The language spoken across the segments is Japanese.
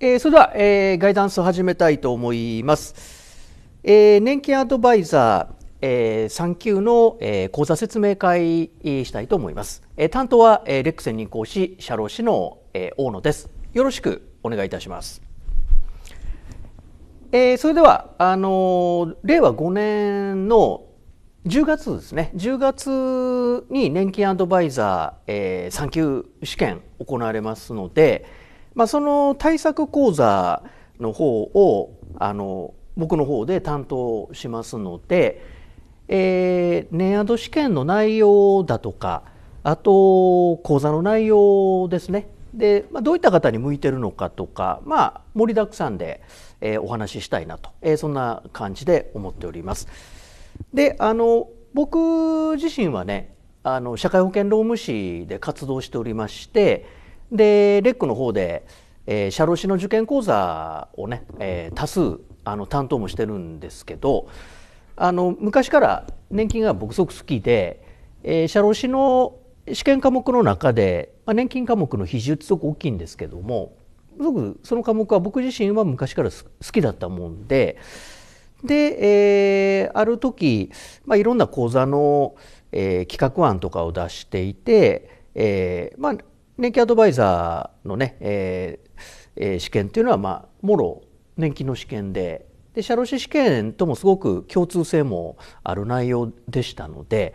えー、それでは、えー、ガイダンスを始めたいと思います。えー、年金アドバイザー、えー、3級の、えー、講座説明会したいと思います。えー、担当は、えー、レック専任講師、社労士の、えー、大野です。よろしくお願いいたします。えー、それでは、あの令和5年の10月ですね10月に年金アドバイザー、えー、3級試験行われますので、まあ、その対策講座の方をあの僕の方で担当しますので、えー、年アド試験の内容だとかあと講座の内容ですねで、まあ、どういった方に向いてるのかとか、まあ、盛りだくさんで、えー、お話ししたいなと、えー、そんな感じで思っております。であの僕自身はねあの社会保険労務士で活動しておりましてでレックの方で、えー、社労士の受験講座をね、えー、多数あの担当もしてるんですけどあの昔から年金が僕すごく好きで、えー、社労士の試験科目の中で、まあ、年金科目の比重ってすごく大きいんですけどもすごくその科目は僕自身は昔から好きだったもんでで、えー、ある時、まあ、いろんな講座の、えー、企画案とかを出していて、えーまあ、年金アドバイザーのね、えーえー、試験っていうのは、まあ、もろ年金の試験でで社労士試験ともすごく共通性もある内容でしたので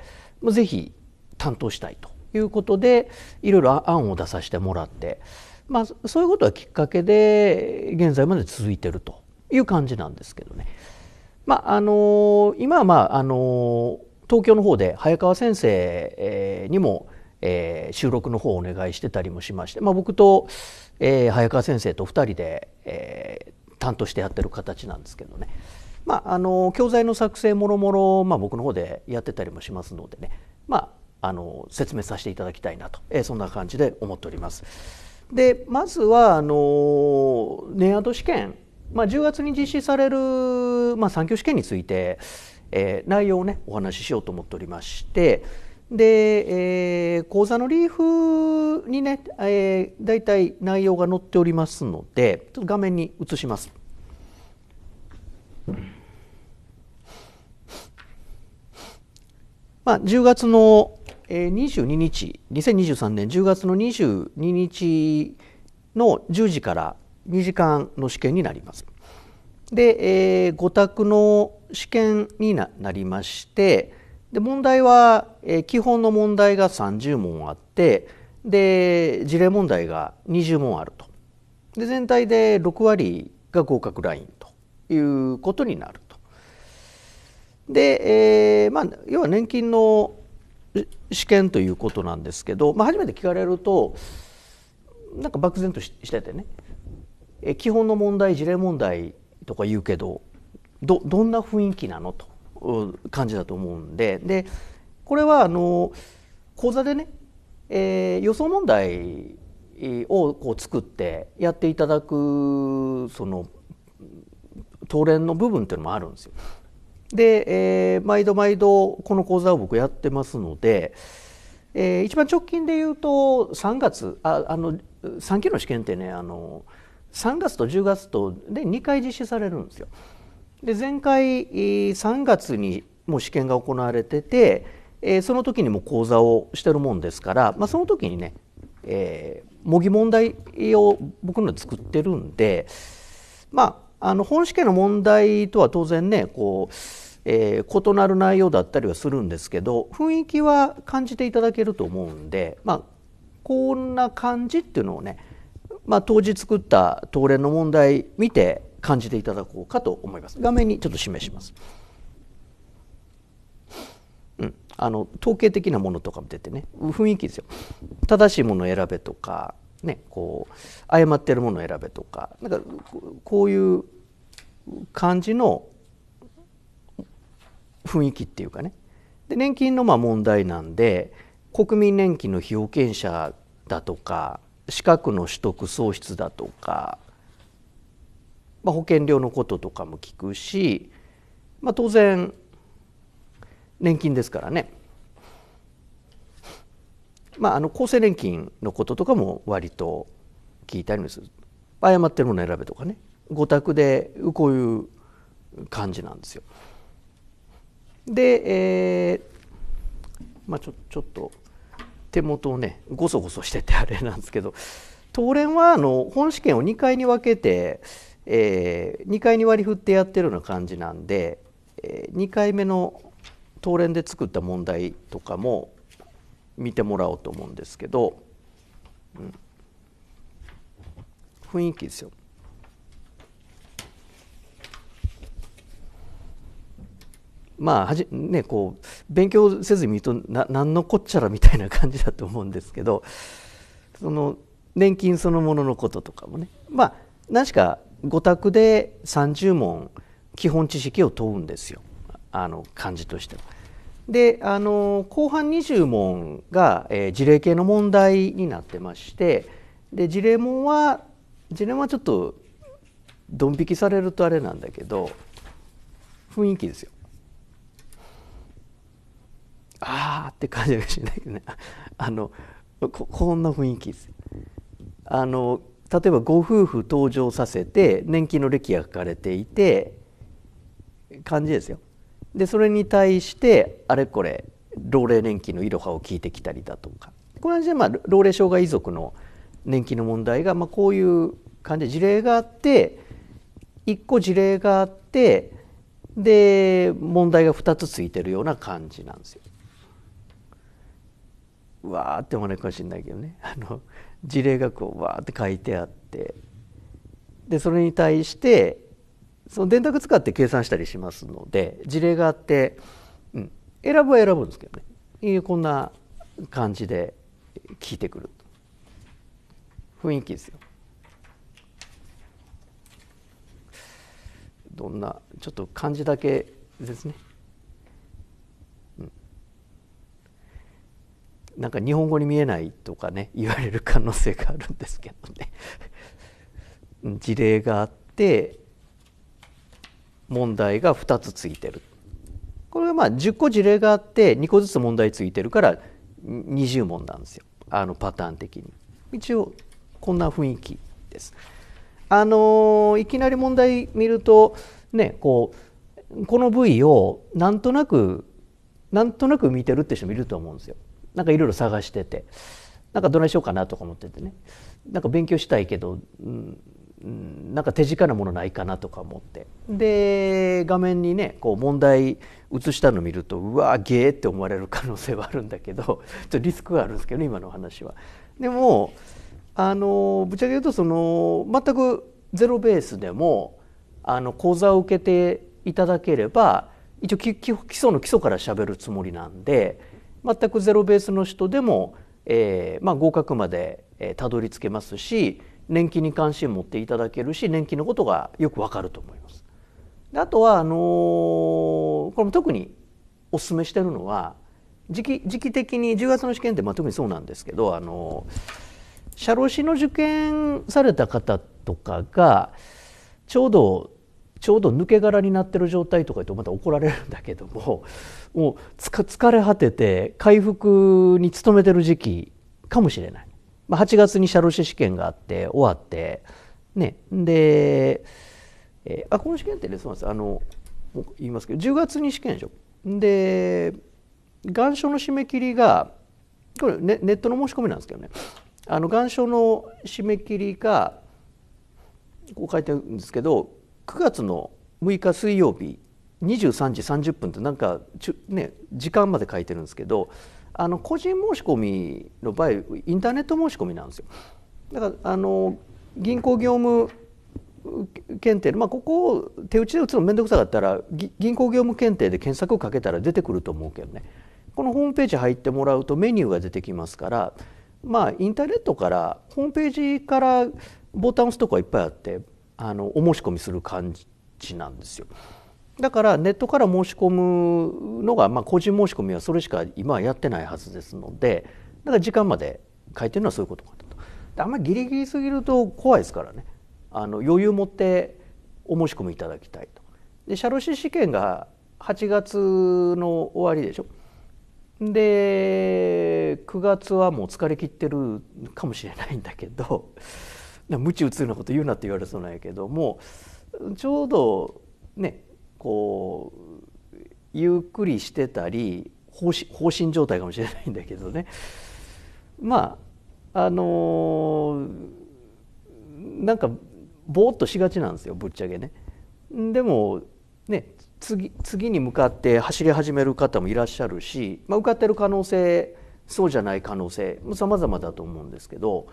ぜひ担当したいということでいろいろ案を出させてもらって、まあ、そういうことがきっかけで現在まで続いてるという感じなんですけどね。まああの今は、まああの東京の方で早川先生にもえー、収録の方をお願いしてたりもしまして、まあ、僕と、えー、早川先生と2人で、えー、担当してやってる形なんですけどね、まあ、あの教材の作成もろもろ、僕の方でやってたりもしますのでね、まあ、あの説明させていただきたいなと、えー、そんな感じで思っております。でまずはあの年アド試験、まあ、10月に実施される、まあ、産業試験について、えー、内容をねお話ししようと思っておりまして。で、えー、講座のリーフにね、えー、大体内容が載っておりますのでちょっと画面に移します。まあ、10月のえ22日2023年10月の22日の10時から2時間の試験になります。で、えー、5択の試験にななりましてで問題はえ基本の問題が30問あってで事例問題が20問あるとで全体で6割が合格ラインということになると。で、えー、まあ、要は年金の試験ということなんですけど、まあ、初めて聞かれるとなんか漠然としててねえ基本の問題事例問題とか言うけどどどんな雰囲気なのと感じだと思うんででこれはあの講座でね、えー、予想問題をこう作ってやっていただくその当連の部分っていうのもあるんですよ。で、えー、毎度毎度この講座を僕やってますので、えー、一番直近で言うと3月ああの3級の試験ってねあの3月と10月とで2回実施されるんですよ。で前回3月にもう試験が行われててえー、その時にも講座をしてるもんですから、まあ、その時にね、えー、模擬問題を僕の作ってるんでまああの本試験の問題とは当然ねこう、えー、異なる内容だったりはするんですけど雰囲気は感じていただけると思うんで、まあ、こんな感じっていうのをね、まあ、当時作った東連の問題見て感じていただこうかと思います。画面にちょっと示します。あの統計的なものとかも出てね雰囲気ですよ正しいものを選べとか、ね、こう誤ってるものを選べとかなんかこういう感じの雰囲気っていうかねで年金のまあ問題なんで国民年金の被保険者だとか資格の取得喪失だとか、まあ、保険料のこととかも聞くし、まあ、当然年金ですからね。まあ、あの厚生年金のこととかも割と聞いたりもする誤ってるもの選べとかねご択でこういう感じなんですよ。で、えーまあ、ちょちょっと手元をねごそごそしててあれなんですけど東連はあの本試験を2回に分けて、えー、2回に割り振ってやってるような感じなんで、えー、2回目の東連で作った問題とかも見てもらおうと思うんですけど、うん、雰囲気ですよ。まあはじね、こう勉強せずに見るとな何のこっちゃらみたいな感じだと思うんですけどその年金そのもののこととかもねまあ何しか5択で30問基本知識を問うんですよ。あの感じとしてであの後半20問が、えー、事例系の問題になってましてで事例問は事例はちょっとドン引きされるとあれなんだけど雰囲気ですよ。ああって感じがしないけどね あのこんな雰囲気です。あの例えばご夫婦登場させて年金の歴が書かれていて感じですよ。でそれに対してあれこれ老齢年金のいろはを聞いてきたりだとかこの話で、まあ、老齢障害遺族の年金の問題が、まあ、こういう感じで事例があって1個事例があってで問題が2つついてるような感じなんですよ。わーって思われるかもしれないけどね あの事例がこうわーって書いてあってでそれに対してその電卓使って計算したりしますので事例があって、うん、選ぶは選ぶんですけどねこんな感じで聞いてくる雰囲気ですよ。どんなちょっと漢字だけですね、うん、なんか日本語に見えないとかね言われる可能性があるんですけどね事例があって問題が2つついてるこれはまあ10個事例があって2個ずつ問題ついてるから20問なんですよあのパターン的に一応こんな雰囲気です。あのいきなり問題見るとねこうこの部位をなんとなくなんとなく見てるって人もいると思うんですよ。なんかいろいろ探しててなんかどないしようかなとか思っててねなんか勉強したいけど、うん、なんか手近なものないかなとか思ってで画面にねこう問題映したの見るとうわーゲーって思われる可能性はあるんだけどちょっとリスクがあるんですけど、ね、今の話は。でもあのぶっちゃけ言うとその全くゼロベースでもあの講座を受けていただければ一応基礎の基礎から喋るつもりなんで全くゼロベースの人でも、えーまあ、合格までたどり着けますし年金に関心を持っていただけるし年金のことがよくわかると思います。であとはあのー、これも特にお勧めしてるのは時期時期的に10月の試験って、まあ、特にそうなんですけど、あのー、社労士の受験された方とかがちょうどちょうど抜け殻になってる状態とか言うとまた怒られるんだけどももう疲れ果てて回復に努めてる時期かもしれない。まあ、8月に社労士試験があって終わって、ね、で、えー、あこの試験ってねみませんあの言いますけど10月に試験でしょ。で願書の締め切りがこれネネットの申し込みなんですけどねあの願書の締め切りがこう書いてあるんですけど9月の6日水曜日23時30分ってなんかね時間まで書いてるんですけどあの個人申し込みの場合インターネット申し込みなんですよ。だからあの銀行業務検定、まあ、ここを手打ちで打つの面倒くさかったら銀行業務検定で検索をかけたら出てくると思うけどねこのホームページ入ってもらうとメニューが出てきますから、まあ、インターネットからホームページからボタンを押すとこはいっぱいあってあのお申し込みする感じなんですよ。だからネットから申し込むのが、まあ、個人申し込みはそれしか今はやってないはずですのでだから時間まで書いてるのはそういうことかとあんまりギリギリすぎると怖いですからねあの余裕持ってお申し込みいただきたいとで社労士試験が8月の終わりでしょで9月はもう疲れ切ってるかもしれないんだけど 無知打つようなこと言うなって言われそうなんやけどもちょうどねこうゆっくりしてたり放心状態かもしれないんだけどねまああのー、なんかぼーっとしがちなんですよぶっちゃけね。でもね次次に向かって走り始める方もいらっしゃるし、まあ、受かってる可能性そうじゃない可能性も様々だと思うんですけど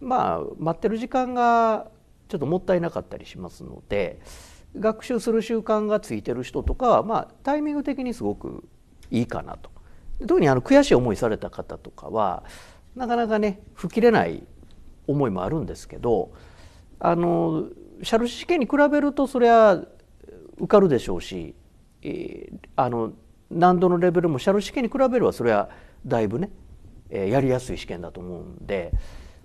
まあ待ってる時間がちょっともったいなかったりしますので。学習する習慣がついてる人とかは、まあ、タイミング的にすごくいいかなと。特にあの悔しい思いされた方とかはなかなかね吹き切れない思いもあるんですけどあのシャル試験に比べるとそれは受かるでしょうし、えー、あの難度のレベルもシャル試験に比べればそれはだいぶね、えー、やりやすい試験だと思うんで、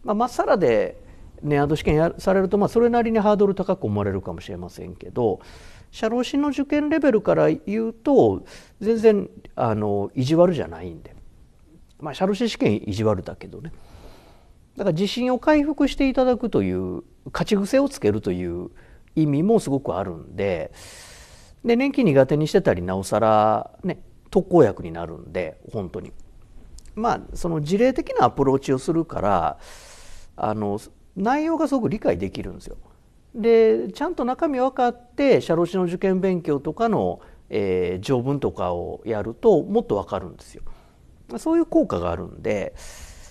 まあ、まっさらで値上げ試験やされると、まあ、それなりにハードル高く思われるかもしれませんけど社労士の受験レベルから言うと全然あの意地悪じゃないんで、まあ、社労士試験意地悪だけどねだから自信を回復していただくという勝ち癖をつけるという意味もすごくあるんでで年金苦手にしてたりなおさら、ね、特効薬になるんで本当に。まあ、その事例的なアプローチをするからあの内容がすごく理解できるんですよ。でちゃんと中身分かって社労士の受験勉強とかの、えー、条文とかをやるともっと分かるんですよ。そういう効果があるんで、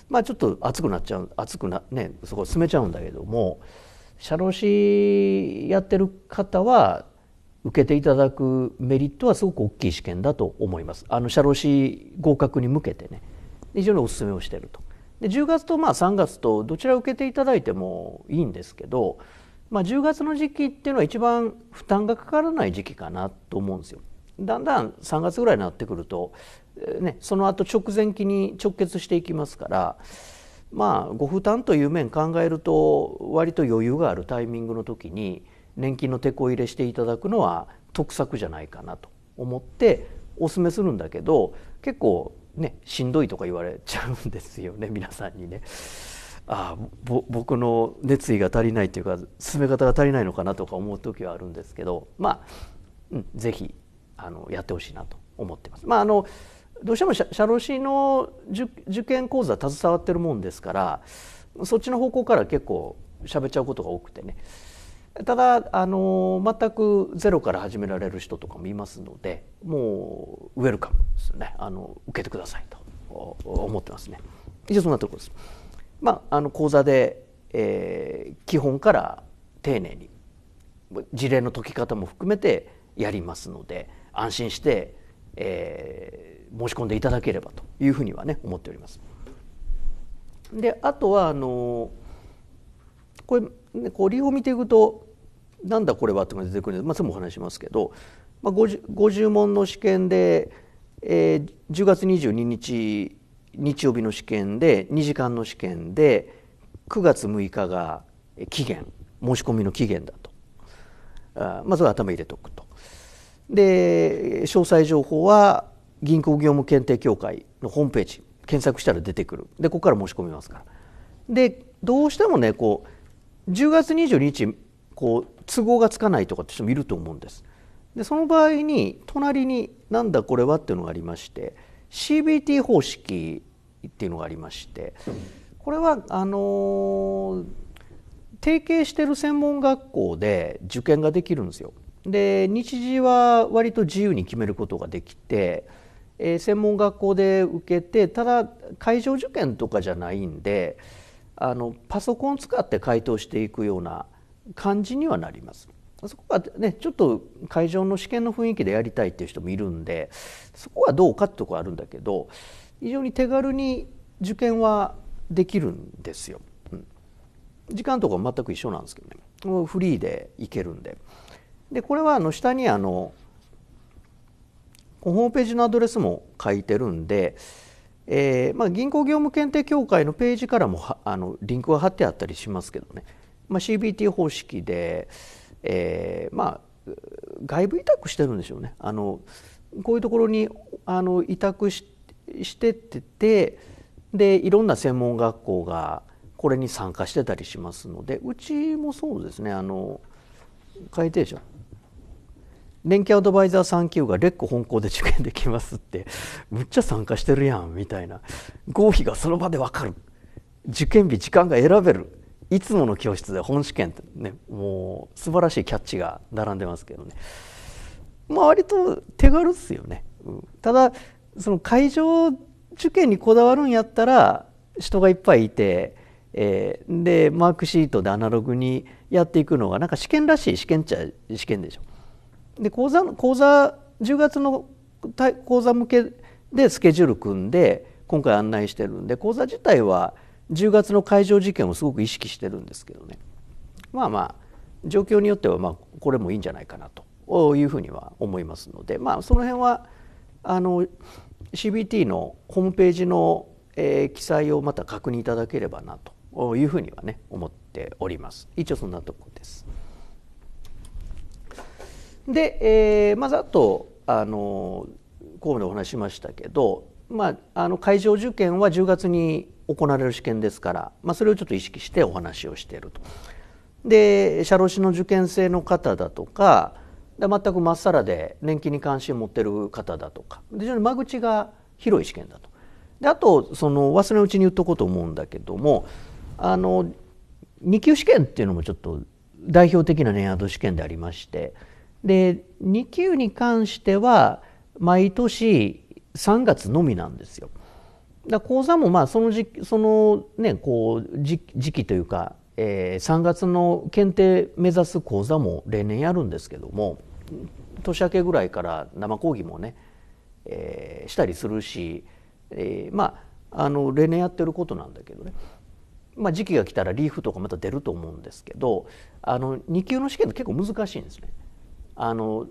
まあ、ちょっと熱くなっちゃう熱くなねそこ進めちゃうんだけども社労士やってる方は受けていただくメリットはすごく大きい試験だと思います。あの社労士合格に向けてね非常にお勧めをしてると。で10月とまあ3月とどちら受けていただいてもいいんですけど、まあ、10月の時期っていうのは一番負担がかからない時期かなと思うんですよ。だんだん3月ぐらいになってくると、ね、その後直前期に直結していきますからまあご負担という面考えると割と余裕があるタイミングの時に年金の手こ入れしていただくのは得策じゃないかなと思ってお勧めするんだけど結構ね、しんどいとか言われちゃうんですよね皆さんにね。ああ僕の熱意が足りないというか進め方が足りないのかなとか思う時はあるんですけどまあ、うん、ぜひあのやってほしいなと思ってます。まあ、あのどうしても社労士の受験講座携わってるもんですからそっちの方向から結構喋っちゃうことが多くてねただあの全くゼロから始められる人とかもいますのでもうウェルカムですよねあの受けてくださいと思ってますね。一応そんなところです。まあ、あの講座で、えー、基本から丁寧に事例の解き方も含めてやりますので安心して、えー、申し込んでいただければというふうにはね思っております。であとはあのこれ、ね、こう理由を見ていくとなんだこれはってのが出てくるんで、まあ、それもお話しますけど、まあ50、50, 問の試験で、えー、10月22日日曜日の試験で2時間の試験で9月6日が期限申し込みの期限だとあまずは頭入れておくとで詳細情報は銀行業務検定協会のホームページ検索したら出てくるでここから申し込みますからでどうしてもねこう10月22日こう都合がつかないとかって人もいると思うんです。でその場合に隣になんだこれはっていうのがありまして CBT 方式っていうのがありましてこれはあの提携してる専門学校で受験ができるんですよ。で日時は割と自由に決めることができて、えー、専門学校で受けてただ会場受験とかじゃないんであのパソコン使って回答していくような感じにはなります。そこはねちょっと会場の試験の雰囲気でやりたいっていう人もいるんでそこはどうかってとこあるんだけど非常に手軽に受験はできるんですよ。うん、時間とか全く一緒なんですけどねもうフリーでいけるんで。でこれはあの下にあのホームページのアドレスも書いてるんで、えー、まあ、銀行業務検定協会のページからもあのリンクが貼ってあったりしますけどねまあ、CBT 方式で、えー、まあ外部委託してるんでしょうねあのこういうところにあの委託ししてっててでいろんな専門学校がこれに参加してたりしますのでうちもそうですねあの改定者連携アドバイザー3級がレック本校で受験できますってむっちゃ参加してるやんみたいな合否がその場で分かる受験日時間が選べるいつもの教室で本試験ってねもう素晴らしいキャッチが並んでますけどね、まあ、割と手軽っすよね、うん、ただその会場受験にこだわるんやったら人がいっぱいいて、えー、でマークシートでアナログにやっていくのがなんか試験らしい試験っちゃ試験でしょ。で講座の講座10月の講座向けでスケジュール組んで今回案内してるんで講座自体は10月の海上事件をすごく意識してるんですけどねまあまあ状況によってはまあこれもいいんじゃないかなというふうには思いますのでまあその辺はあの CBT のホームページの、え記載をまた確認いただければなというふうにはね思っております。一応そんなとこです。で、えー、まずあとあの神戸でお話しましたけどまあ、あの会場受験は10月に行われる試験ですから、まあ、それをちょっと意識してお話をしていると。で社労士の受験生の方だとかで全くまっさらで年金に関心を持ってる方だとか非常に間口が広い試験だと。であとその忘れのうちに言っとこうと思うんだけどもあの2級試験っていうのもちょっと代表的な年アド試験でありましてで2級に関しては毎年3月のみなんですよ。だ講座もまあその時その、ね、こう時期というか、えー、3月の検定目指す講座も例年やるんですけども年明けぐらいから生講義もね、えー、したりするし、えー、まああの例年やってることなんだけどね、まあ、時期が来たらリーフとかまた出ると思うんですけどあの2級の試験って結構難しいんですね。あの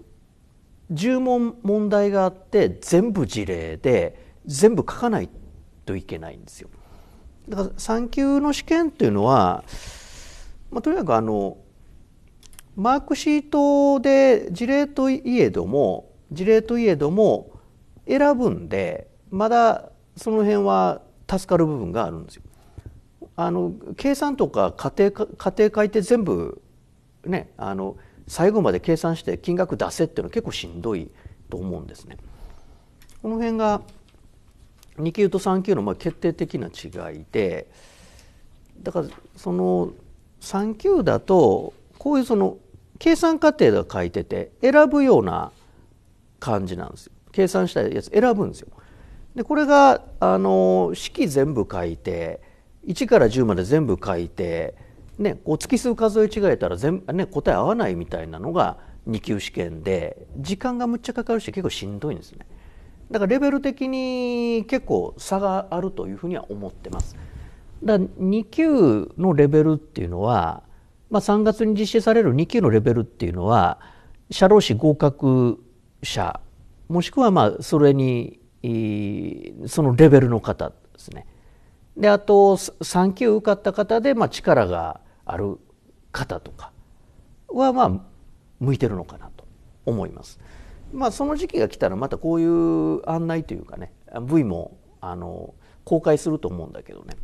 10問問題があって全部事例で全部書かないといけないんですよ。だから3級の試験というのは、まあ、とにかくあのマークシートで事例といえども事例といえども選ぶんでまだその辺は助かる部分があるんですよ。あの計算とか仮定仮定書いて全部ねあの最後まで計算して金額出せっていうのは結構しんどいと思うんですね。この辺が2級と3級のまあ決定的な違いでだからその3級だとこういうその計算過程が書いてて選ぶような感じなんですよ計算したやつ選ぶんですよ。でこれがあの式全部書いて1から10まで全部書いてね、こう月数数え違えたら全、ね、答え合わないみたいなのが2級試験で時間がむっちゃかかるし結構しんどいんですねだからレベル的に結構差があるというふうには思ってますだか2級のレベルっていうのは、まあ、3月に実施される2級のレベルっていうのは社労士合格者もしくはまあそれにそのレベルの方ですねであと3級受かった方で、まあ、力がある方とかはまあ向いてるのかなと思います。まあ、その時期が来たらまたこういう案内というかね V もあの公開すると思うんだけどね、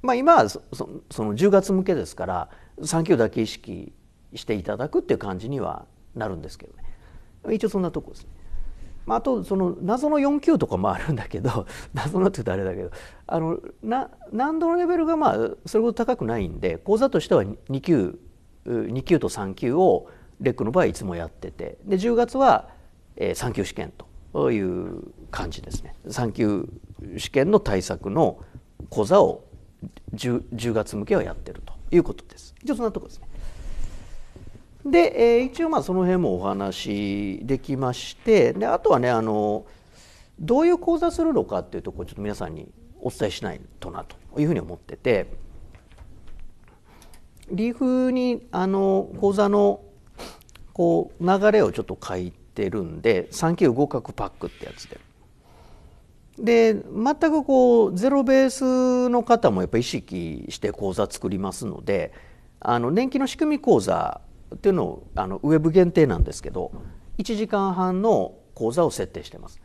まあ、今はその10月向けですから産休だけ意識していただくっていう感じにはなるんですけどね一応そんなとこですね。まあ、あとその謎の4級とかもあるんだけど 謎のって言うとあれだけどあのな難度のレベルがまあそれほど高くないんで講座としては2級2級と3級をレックの場合いつもやっててで10月は3級試験という感じですね3級試験の対策の講座を 10, 10月向けはやってるということです。一応そんなとこですねで、えー、一応まあその辺もお話できましてであとはねあのどういう講座するのかっていうところちょっと皆さんにお伝えしないとなというふうに思っててリーフにあの講座のこう流れをちょっと書いてるんで3級合格パックってやつで。で全くこうゼロベースの方もやっぱ意識して講座作りますのであの年金の仕組み講座っていうのをあのウェブ限定なんですけど1時間半の講座を設定してます。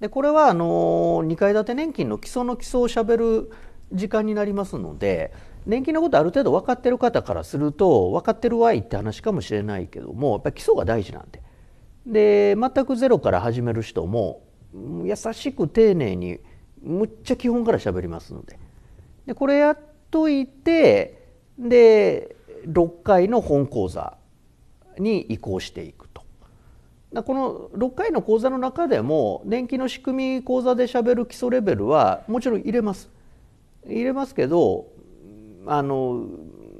でこれはあの2階建て年金の基礎の基礎をしゃべる時間になりますので年金のことある程度分かってる方からすると分かってるわいって話かもしれないけどもやっぱり基礎が大事なんでで全くゼロから始める人も優しく丁寧にむっちゃ基本から喋りますのででこれやっといてで6回の本講座に移行していくと。この6回の講座の中でも年金の仕組み講座でしゃべる基礎レベルはもちろん入れます入れますけどあの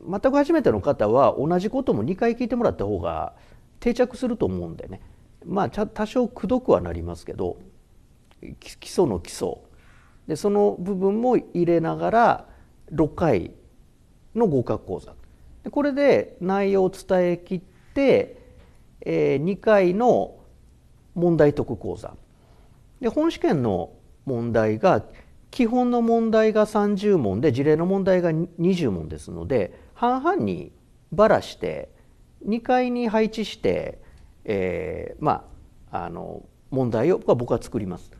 全く初めての方は同じことも2回聞いてもらった方が定着すると思うんでねまあ多少くどくはなりますけど基礎の基礎でその部分も入れながら6回の合格講座これで内容を伝えきっ、えー、2回の問題解く講座で本試験の問題が基本の問題が30問で事例の問題が20問ですので半々にばらして2階に配置して、えー、まああの問題を僕は作ります。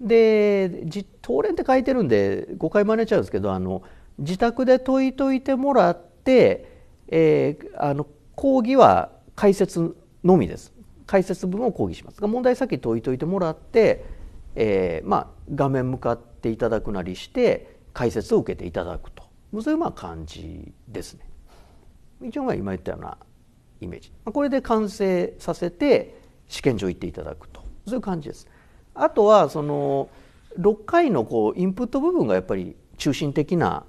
で当連って書いてるんで誤解真似ちゃうんですけどあの自宅で解いといてもらって、えー、あの講義は解説のみです解説文を講義しますが問題先解いといてもらって、えー、まあ、画面向かっていただくなりして解説を受けていただくとそういうまあ感じですね。一応ま今言ったようなイメージこれで完成させて試験場行っていただくとそういう感じです。あとはその6回のこうインプット部分がやっぱり中心的な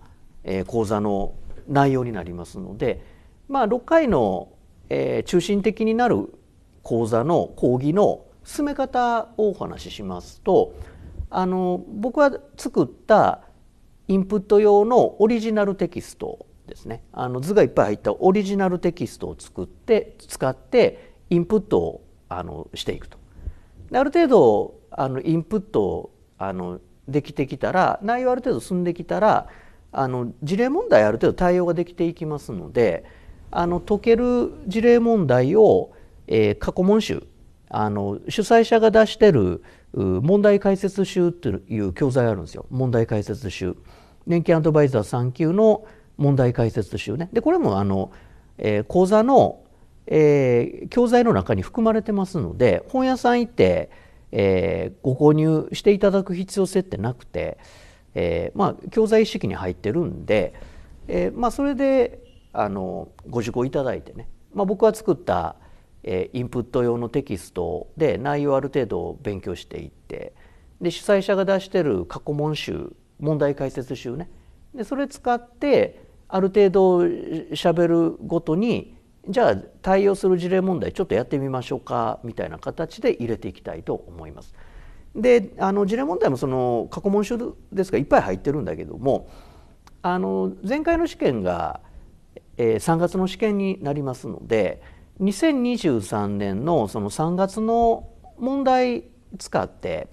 講座の内容になりますのでまあ、6回の、えー、中心的になる講座の講義の進め方をお話ししますとあの僕は作ったインプット用のオリジナルテキストですねあの図がいっぱい入ったオリジナルテキストを作って使ってインプットをあのしていくと。ある程度あのインプットあのできてきたら内容ある程度進んできたらあの事例問題ある程度対応ができていきますのであの解ける事例問題を、えー、過去問集あの主催者が出してる問題解説集という教材あるんですよ問題解説集年金アドバイザー3級の問題解説集ねでこれもあの、えー、講座の、えー、教材の中に含まれてますので本屋さん行って、えー、ご購入していただく必要性ってなくて、えー、まあ教材意識に入ってるんで、えー、まあそれであのご受講いただいてね、まあ、僕は作った、えー、インプット用のテキストで内容をある程度勉強していってで主催者が出してる過去問集問題解説集ねでそれ使ってある程度しゃべるごとにじゃあ対応する事例問題ちょっとやってみましょうかみたいな形で入れていきたいと思います。であの事例問題もその過去問集ですがいっぱい入ってるんだけどもあの前回の試験がえー、3月の試験になりますので2023年のその3月の問題使って、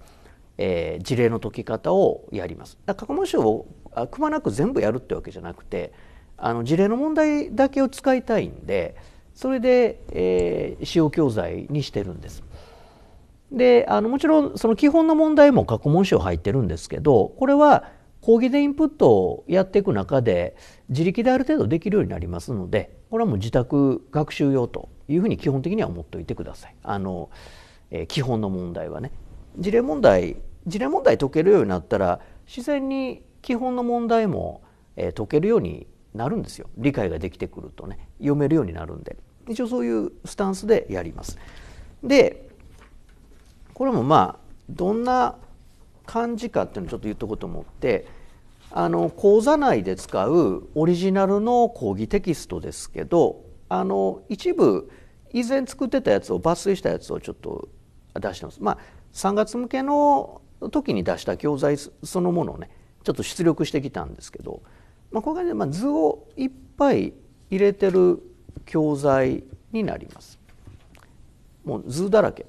えー、事例の解き方をやります。だ過去問集をあくまなく全部やるってわけじゃなくてあの事例の問題だけを使いたいんでそれで、えー、使用教材にしてるんです。であのもちろんその基本の問題も過去問集入ってるんですけどこれは講義でインプットをやっていく中で自力である程度できるようになりますのでこれはもう自宅学習用というふうに基本的には思っておいてください。あのえ基本の問題はね事例問題事例問題解けるようになったら自然に基本の問題も、え解けるようになるんですよ理解ができてくるとね読めるようになるんで一応そういうスタンスでやります。でこれもまあどんな漢字化っていうのをちょっと言っとこうと思ってあの講座内で使うオリジナルの講義テキストですけどあの一部以前作ってたやつを抜粋したやつをちょっと出してます。まあ、3月向けの時に出した教材そのものをねちょっと出力してきたんですけど、まあ、これがね、まあ、図をいっぱい入れてる教材になります。もう図だらけ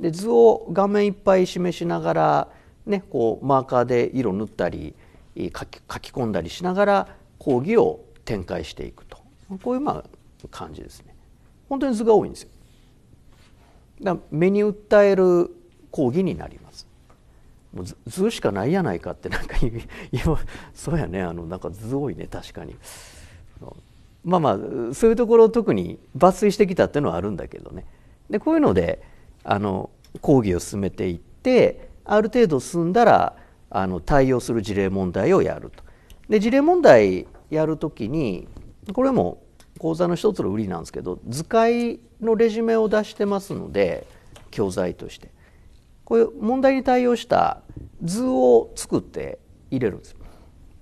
で図を画面いっぱい示しながら、ね、こうマーカーで色塗ったり書き書き込んだりしながら講義を展開していくとこういうまあ感じですね。本当に図が多いんですよ。だ目に訴える講義になります。もう図しかないやないかってなんか言 そうやねあのなんか図多いね確かに。まあまあそういうところを特に抜粋してきたっていうのはあるんだけどね。でこういうのであの講義を進めていってある程度進んだらあの対応する事例問題をやると。で事例問題やるときにこれも講座の一つの売りなんですけど図解のレジュメを出してますので教材としてこういう問題に対応した図を作って入れるんです。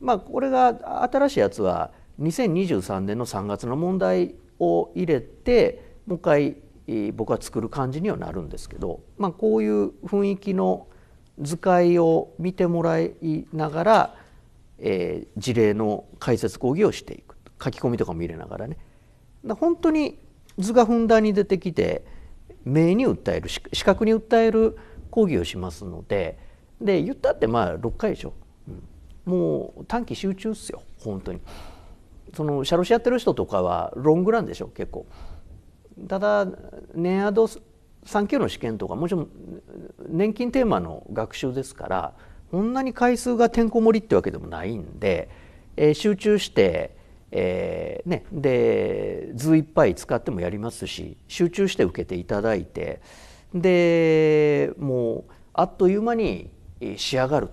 まあ、これが新しいやつは2023年の3月の問題を入れてもう一回僕は作る感じにはなるんですけど、まあ、こういう雰囲気の図解を見てもらいながら、えー、事例の解説講義をしていく書き込みとかも入れながらね本当に図がふんだんに出てきて目に訴える視覚に訴える講義をしますのでで言ったってまあ6回でしょ、うん、もう短期集中っすよ本当に。そのシャロシやってる人とかはロングランでしょ結構。ただ年アド3級の試験とかもちろん年金テーマの学習ですからこんなに回数がてんこ盛りってわけでもないんで、えー、集中して、えーね、で図いっぱい使ってもやりますし集中して受けていただいてでもうあっという間に仕上がる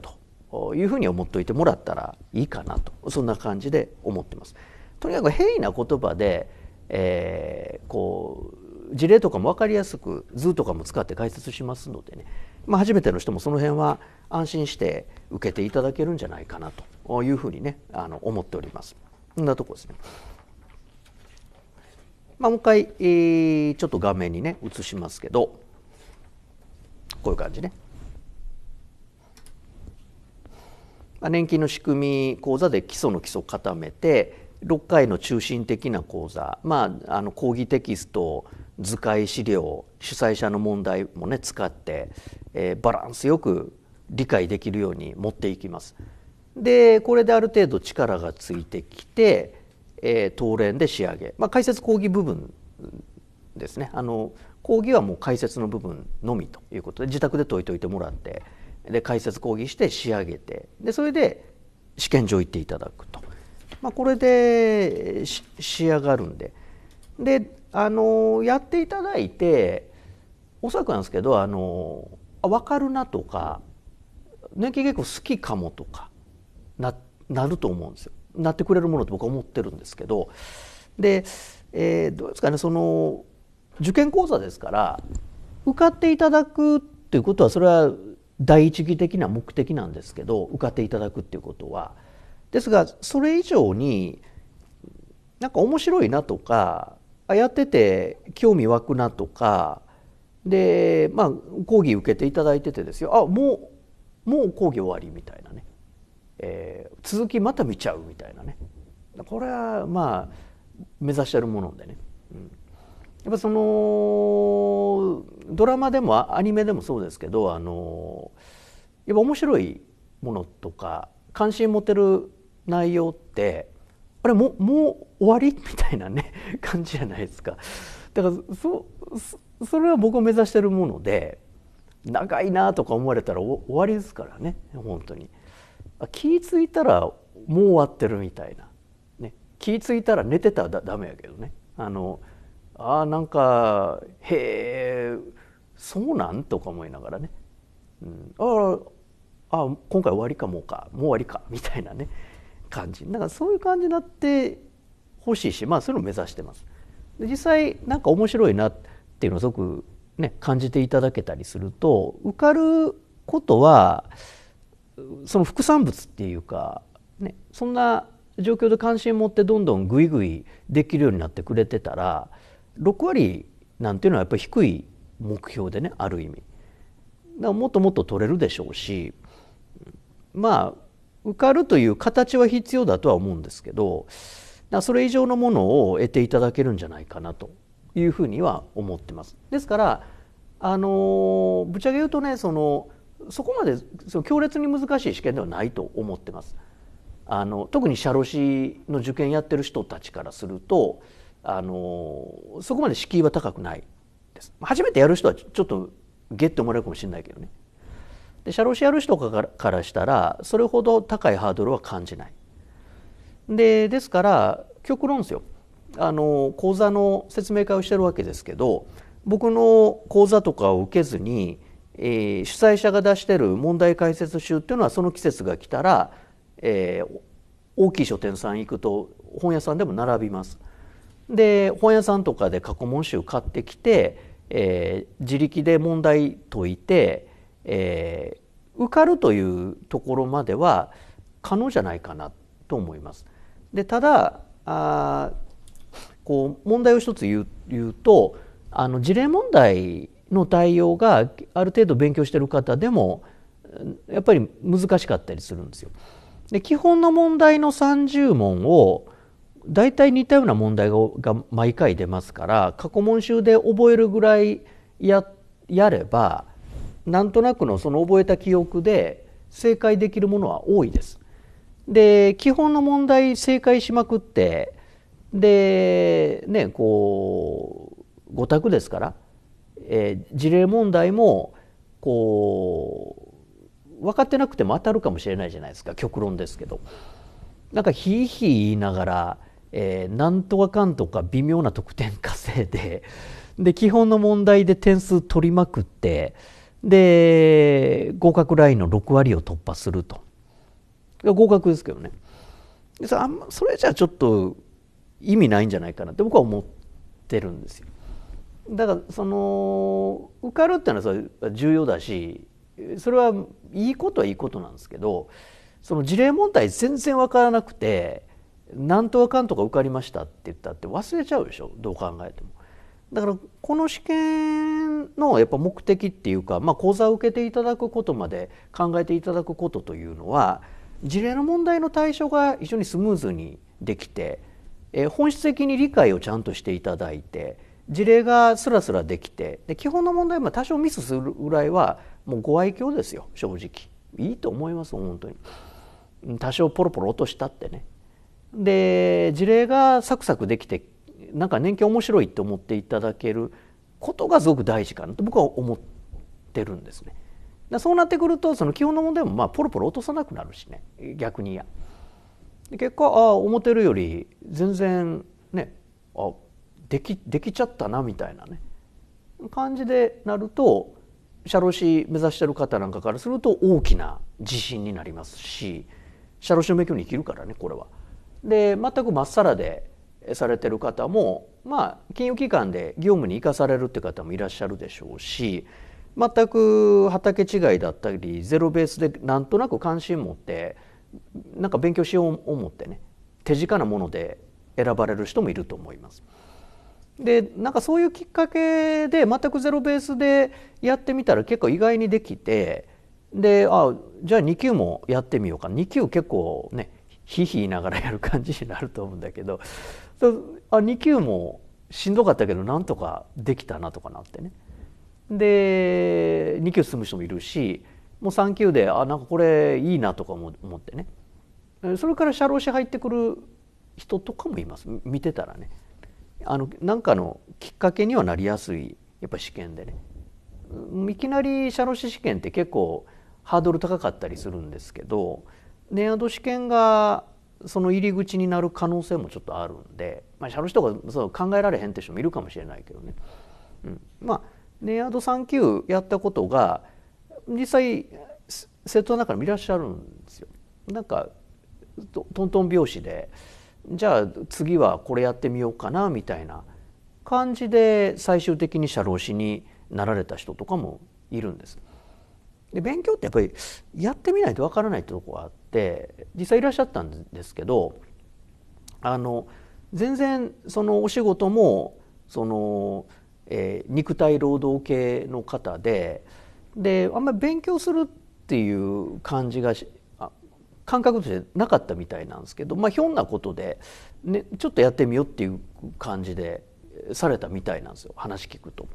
というふうに思っておいてもらったらいいかなとそんな感じで思ってます。とにかく平易な言葉でえー、こう事例とかも分かりやすく図とかも使って解説しますのでね、まあ、初めての人もその辺は安心して受けていただけるんじゃないかなというふうにねあの思っております。そんなところですね。まあ、もう一回、えー、ちょっと画面にね映しますけどこういう感じね。まあ、年金の仕組み講座で基礎の基礎を固めて6回の中心的な講座、まあ、あの講義テキスト図解資料主催者の問題もね使って、えー、バランスよく理解できるように持っていきます。でこれである程度力がついてきて、えー、東連で仕上げ、まあ、解説講義部分ですねあの講義はもう解説の部分のみということで自宅で解いておいてもらってで解説講義して仕上げてでそれで試験場行っていただくとまあ、これで仕上がるんでであのやっていただいておそらくなんですけどあの分かるなとか年金結構好きかもとかななると思うんですよなってくれるものと僕は思ってるんですけどで、えー、どうですかねその受験講座ですから受かっていただくっていうことはそれは第一義的な目的なんですけど受かっていただくっていうことは。ですがそれ以上になんか面白いなとかやってて興味湧くなとかでまあ講義受けていただいててですよあもうもう講義終わりみたいなね、えー、続きまた見ちゃうみたいなねこれはまあ目指してるものでね、うん、やっぱそのドラマでもアニメでもそうですけどあのやっぱ面白いものとか関心持てる内容ってあれももう終わりみたいなね 感じじゃないですかだからそそれは僕を目指してるもので長いなとか思われたら終わりですからね本当に気付いたらもう終わってるみたいな、ね、気付いたら寝てたらダメやけどねあのあなんかへえそうなんとか思いながらね、うん、ああ今回終わりかもうかもう終わりかみたいなね感じだからそういう感じになってほしいしまあそれを目指してます。で実際なんか面白いなっていうのをすごくね感じていただけたりすると受かることはその副産物っていうか、ね、そんな状況で関心を持ってどんどんぐいぐいできるようになってくれてたら6割なんていうのはやっぱり低い目標でねある意味だからもっともっと取れるでしょうしまあ受かるという形は必要だとは思うんですけどそれ以上のものを得ていただけるんじゃないかなというふうには思ってます。ですからあのぶっちゃけ言うとねそのそこまでその強烈に難しい試験ではないと思ってます。あの特に社労士の受験やってる人たちからするとあのそこまで敷居は高くないです。初めてやる人はちょっとゲッてもらえるかもしれないけどね。で社労士やる人からしたらそれほど高いハードルは感じない。でですから極論ですよあの講座の説明会をしてるわけですけど僕の講座とかを受けずに、えー、主催者が出してる問題解説集っていうのはその季節が来たら、えー、大きい書店さん行くと本屋さんでも並びます。で本屋さんとかで過去問集買ってきて、えー、自力で問題解いてえー、受かるというところまでは可能じゃないかなと思います。でただあこう問題を一つ言うとあの事例問題の対応がある程度勉強してる方でもやっぱり難しかったりするんですよ。で基本の問題の30問を大体似たような問題が毎回出ますから過去問集で覚えるぐらいやればなんとなくのその覚えた記憶で正解できるものは多いです。で基本の問題正解しまくってでねこう5択ですから、えー、事例問題もこう分かってなくても当たるかもしれないじゃないですか極論ですけど。なんかひいひい言いながら、えー、なんとかかんとか微妙な得点稼いでで基本の問題で点数取りまくって。で合格ラインの6割を突破すると合格ですけどねそあん、ま、それじゃちょっと意味ないんじゃないかなって僕は思ってるんですよ。だからその受かるっていうのはそれ重要だしそれはいいことはいいことなんですけどその事例問題全然分からなくて何とかかんとか受かりましたって言ったって忘れちゃうでしょどう考えても。だからこの試験のやっぱ目的っていうか、まあ、講座を受けていただくことまで考えていただくことというのは事例の問題の対処が非常にスムーズにできて、え本質的に理解をちゃんとしていただいて事例がスラスラできてで基本の問題も多少ミスするぐらいはもうご愛嬌ですよ正直いいと思います本当に多少ポロポロ落としたってねで事例がサクサクできてなんか年金面白いって思っていただけることがすごく大事かなと僕は思ってるんですね。そうなってくるとその基本の問題もまあポロポロ落とさなくなるしね逆にや。結果ああ思ってるより全然ねあできできちゃったなみたいなね感じでなると社労士目指してる方なんかからすると大きな自信になりますし社労士の勉強に生きるからねこれは。で全くまっさらでされてる方も、まあ、金融機関で業務に生かされるって方もいらっしゃるでしょうし全く畑違いだったりゼロベースでなんとなく関心持ってなんか勉強しよう思ってね手近なもので選ばれる人もいると思います。でなんかそういうきっかけで全くゼロベースでやってみたら結構意外にできてであじゃあ2級もやってみようか2級結構ねひひ言いながらやる感じになると思うんだけどあ2級もしんどかったけどなんとかできたなとかなってねで2級進む人もいるしもう3級であなんかこれいいなとか思ってねそれから社労士入ってくる人とかもいます見てたらねあのなんかのきっかけにはなりやすいやっぱ試験でねいきなり社労士試験って結構ハードル高かったりするんですけど年アド試験がその入り口になる可能性もちょっとあるんで、まあ、社労士とかそう考えられへんって人もいるかもしれないけどね、うん、まあネアード3級やったことが実際生徒の中にもいらっしゃるんですよ。なんかトントン拍子でじゃあ次はこれやってみようかなみたいな感じで最終的に社労士になられた人とかもいるんです。で勉強ってやっぱりやってみないとわからないってとこがあって実際いらっしゃったんですけどあの全然そのお仕事もその、えー、肉体労働系の方でであんまり勉強するっていう感じが感覚としてなかったみたいなんですけど、まあ、ひょんなことで、ね、ちょっとやってみようっていう感じでされたみたいなんですよ話聞くと。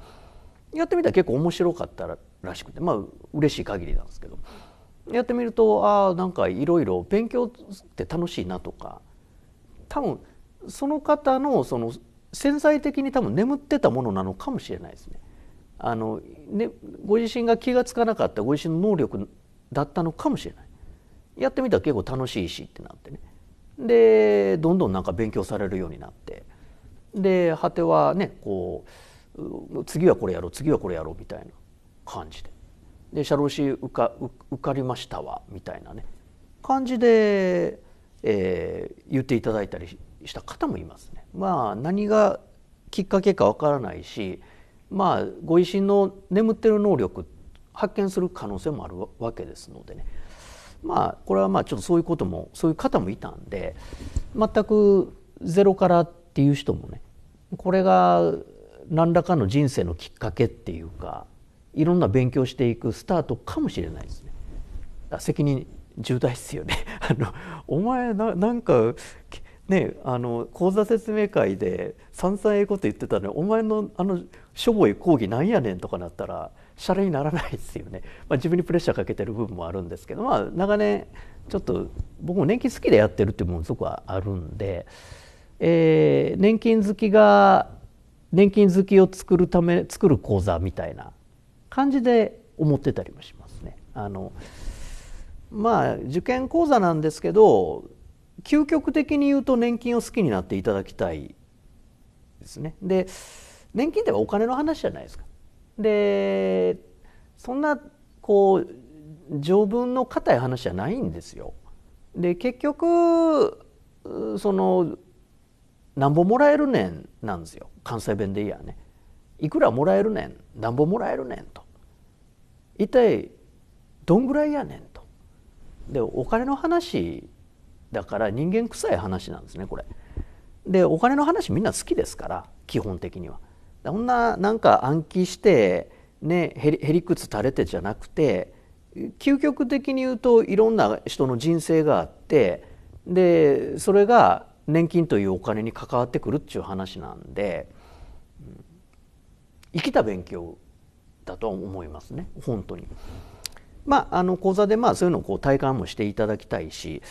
やってみたら結構面白かったらしくてまあ嬉しい限りなんですけどやってみるとああんかいろいろ勉強って楽しいなとか多分その方のその潜在的に多分眠ってたものなのかもしれないですね。あのねご自身が気が付かなかったご自身の能力だったのかもしれない。やってみたら結構楽しいしってなってね。でどんどんなんか勉強されるようになってで果てはねこう次はこれやろう次はこれやろうみたいな感じでで社労士受か受かりましたわみたいなね感じで、えー、言っていただいたりした方もいますね。まあ、何がきっかけかわからないし、まあ、ご自身の眠ってる能力発見する可能性もあるわけですのでね、まあ、これはまあちょっとそういうこともそういう方もいたんで全くゼロからっていう人もねこれが何らかの人生のきっかけっていうかいろんな勉強していくスタートかもしれないですね。責任重大っすよね あのお前なんかねあの講座説明会で散んええこと言ってたのにお前のあのしょぼい講義なんやねんとかなったらシャレにならないですよね、まあ、自分にプレッシャーかけてる部分もあるんですけど、まあ、長年ちょっと僕も年金好きでやってるっていうものすごくあるんで、えー、年金好きが年金好きを作るため作る講座みたいな感じで思ってたりもしますね。あのまあ受験講座なんですけど究極的に言うと年金を好きになっていただきたいですね。で年金ってお金の話じゃないですか。でそんなこう条文の固い話じゃないんですよ。で結局そのなんぼもらえるねんなんですよ関西弁でいいやね。いくらもらえるねんなんぼもらえるねんと一体どんぐらいやねんとでお金の話だから人間臭い話なんですねこれでお金の話みんな好きですから基本的にはそんななんか暗記してねへりへりくつ垂れてじゃなくて究極的に言うといろんな人の人生があってでそれが年金というお金に関わってくるっていう話なんで。生きた勉強だと思いますね本当に。まあ、あの講座でまあそういうのをこう体感もしていただきたいし、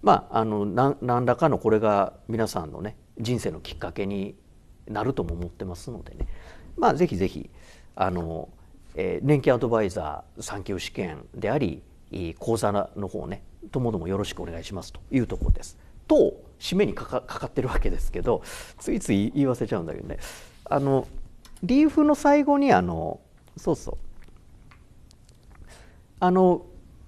まあ、あの何らかのこれが皆さんのね人生のきっかけになるとも思ってますのでね、まあ、ぜひぜひあの、えー、年金アドバイザー産休試験であり講座の方ねともどもよろしくお願いしますというところです。と締めにかかってるわけですけどついつい言い忘れちゃうんだけどねあのリーフの最後にあのそうそうあの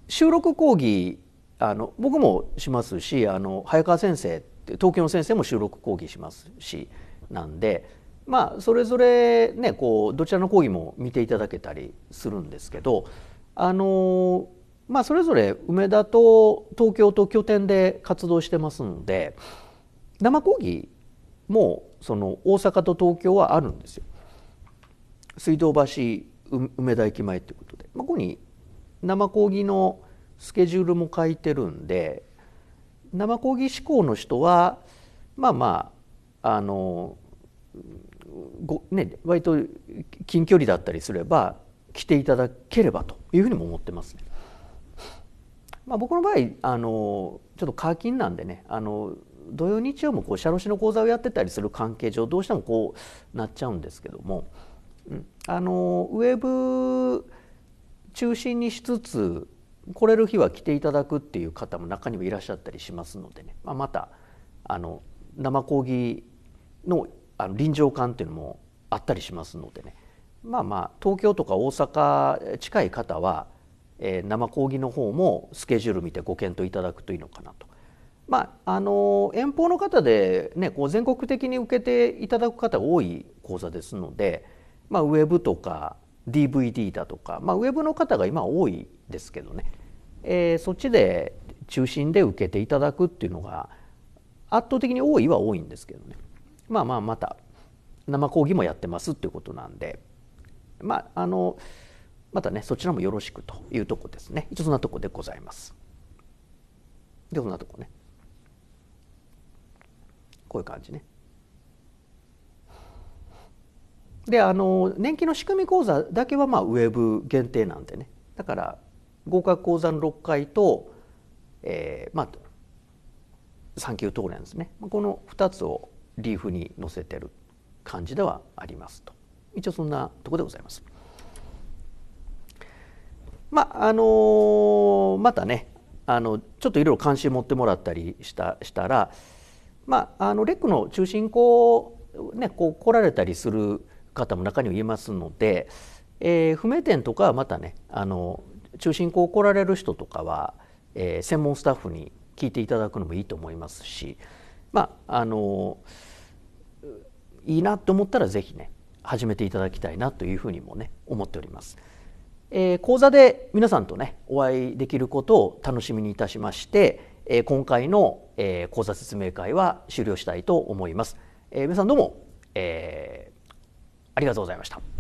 収録講義あの僕もしますしあの早川先生東京の先生も収録講義しますしなんでまあそれぞれねこうどちらの講義も見ていただけたりするんですけどあのまあそれぞれ梅田と東京と拠点で活動してますので生講義もその大阪と東京はあるんですよ。水道橋梅田駅前ということで、まあ、ここに生講義のスケジュールも書いてるんで生講義志向の人はまあまああのご、ね、割と近距離だったりすれば来ていただければというふうにも思ってますね。まあ、僕の場合あのちょっと課金なんでねあの土曜日曜もこう社労士の講座をやってたりする関係上どうしてもこうなっちゃうんですけども。あのウェブ中心にしつつ来れる日は来ていただくっていう方も中にはいらっしゃったりしますのでね、まあ、またあの生講義のあの臨場感っていうのもあったりしますのでねまあまあ東京とか大阪近い方は、えー、生講義の方もスケジュール見てご検討いただくといいのかなと。まあ、あの遠方の方で、ね、こう全国的に受けていただく方が多い講座ですので、まあ、ウェブとか DVD だとか、まあ、ウェブの方が今多いですけどね、えー、そっちで中心で受けていただくっていうのが圧倒的に多いは多いんですけどねまあまあまた生講義もやってますっていうことなんでまああのまたねそちらもよろしくというとこですね一そんなとこでございますでそんなとこねこういう感じねであの年金の仕組み講座だけはまあウェブ限定なんでねだから合格講座の6回と、えー、まあ産休当連ですねこの2つをリーフに載せてる感じではありますと一応そんなとこでございます。まああのー、またねあのちょっといろいろ関心持ってもらったりしたしたら、まあ、あのレックの中心校ねこう来られたりする方も中にはいますので、えー、不明点とかはまたねあの中心校来られる人とかは、えー、専門スタッフに聞いていただくのもいいと思いますしまああのいいなと思ったら是非ね始めていただきたいなというふうにもね思っております。えー、講座で皆さんとねお会いできることを楽しみにいたしまして、えー、今回の、えー、講座説明会は終了したいと思います。え皆さんどうも、えありがとうございました。